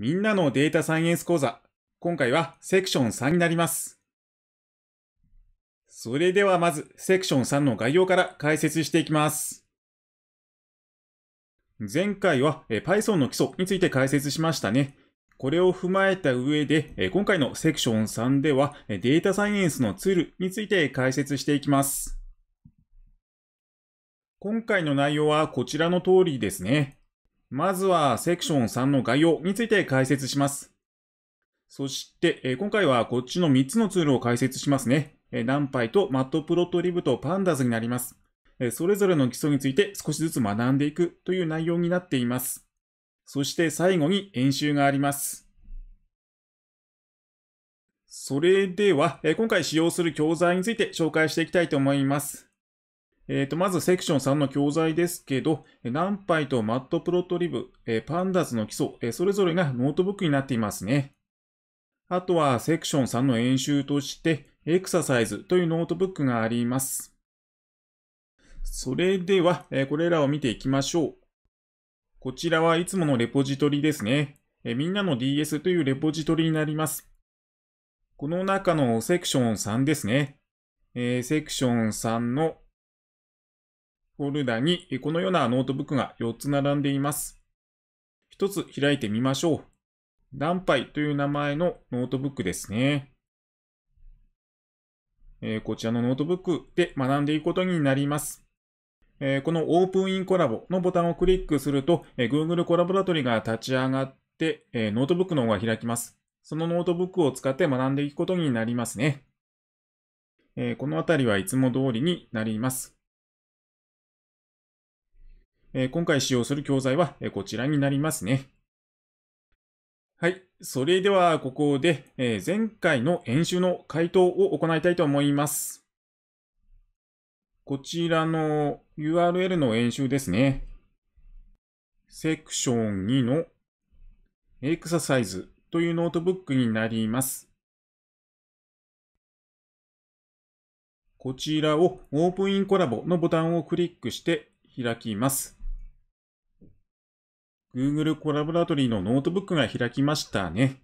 みんなのデータサイエンス講座。今回はセクション3になります。それではまずセクション3の概要から解説していきます。前回は Python の基礎について解説しましたね。これを踏まえた上で、今回のセクション3ではデータサイエンスのツールについて解説していきます。今回の内容はこちらの通りですね。まずはセクション3の概要について解説します。そして、え今回はこっちの3つのツールを解説しますね。えナンパイとマットプロットリブとパンダズになります。えそれぞれの基礎について少しずつ学んでいくという内容になっています。そして最後に演習があります。それでは、今回使用する教材について紹介していきたいと思います。えっ、ー、と、まずセクション3の教材ですけど、ナンパイとマットプロトリブ、えパンダズの基礎、えそれぞれがノートブックになっていますね。あとはセクション3の演習として、エクササイズというノートブックがあります。それでは、えこれらを見ていきましょう。こちらはいつものレポジトリですね。えみんなの DS というレポジトリになります。この中のセクション3ですね。えセクション3のフォルダにこのようなノートブックが4つ並んでいます。1つ開いてみましょう。ダンパイという名前のノートブックですね。えこちらのノートブックで学んでいくことになります。えこのオープンインコラボのボタンをクリックすると、え Google コラボラトリが立ち上がって、えノートブックの方が開きます。そのノートブックを使って学んでいくことになりますね。えこのあたりはいつも通りになります。え今回使用する教材はこちらになりますね。はい。それでは、ここで、え前回の演習の回答を行いたいと思います。こちらの URL の演習ですね。セクション2のエクササイズというノートブックになります。こちらをオープンインコラボのボタンをクリックして開きます。Google コラボラトリーのノートブックが開きましたね。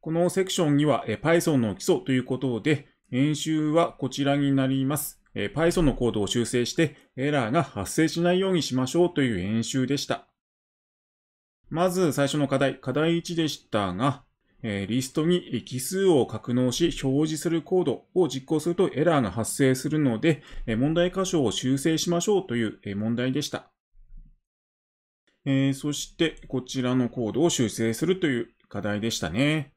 このセクションには Python の基礎ということで、演習はこちらになります。Python のコードを修正してエラーが発生しないようにしましょうという演習でした。まず最初の課題、課題1でしたが、リストに奇数を格納し表示するコードを実行するとエラーが発生するので、問題箇所を修正しましょうという問題でした。えー、そしてこちらのコードを修正するという課題でしたね。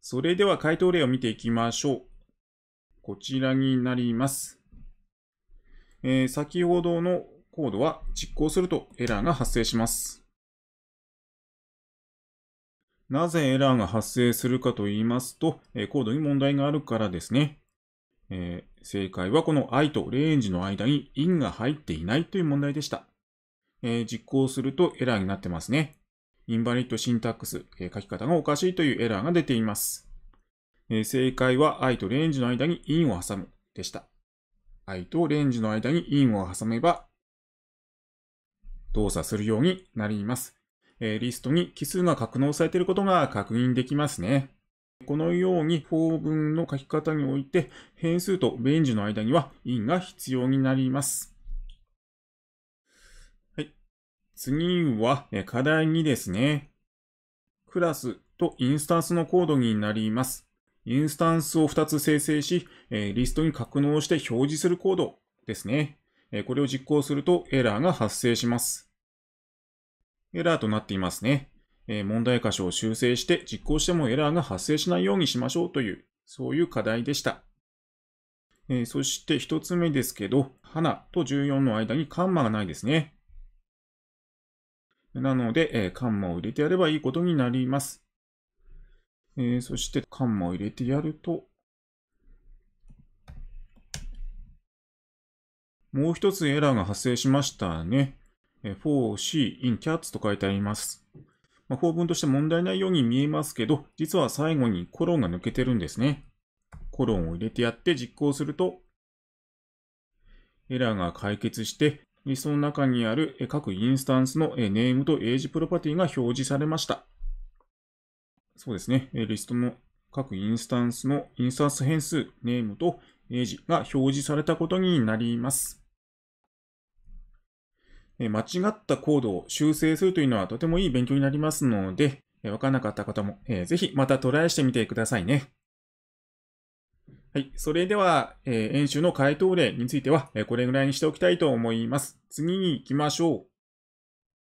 それでは回答例を見ていきましょう。こちらになります。えー、先ほどのコードは実行するとエラーが発生します。なぜエラーが発生するかと言いますと、えー、コードに問題があるからですね。えー、正解はこの i とレンジの間に in が入っていないという問題でした。えー、実行するとエラーになってますね。インバリッドシンタックス、えー、書き方がおかしいというエラーが出ています。えー、正解は i とレンジの間に in を挟むでした。i とレンジの間に in を挟めば動作するようになります。えー、リストに奇数が格納されていることが確認できますね。このように法文の書き方において変数とレンジの間には in が必要になります。次は、課題2ですね。クラスとインスタンスのコードになります。インスタンスを2つ生成し、リストに格納して表示するコードですね。これを実行するとエラーが発生します。エラーとなっていますね。問題箇所を修正して実行してもエラーが発生しないようにしましょうという、そういう課題でした。そして1つ目ですけど、花と14の間にカンマがないですね。なので、えー、カンマを入れてやればいいことになります。えー、そして、カンマを入れてやると、もう一つエラーが発生しましたね。え 4c in cats と書いてあります。まあ、法文として問題ないように見えますけど、実は最後にコロンが抜けてるんですね。コロンを入れてやって実行すると、エラーが解決して、リストの中にある各インスタンスのネームとエイジプロパティが表示されました。そうですね。リストの各インスタンスのインスタンス変数、ネームとエイジが表示されたことになります。間違ったコードを修正するというのはとてもいい勉強になりますので、わからなかった方も、えぜひまたトライしてみてくださいね。はい。それでは、えー、演習の回答例については、えこれぐらいにしておきたいと思います。次に行きましょう。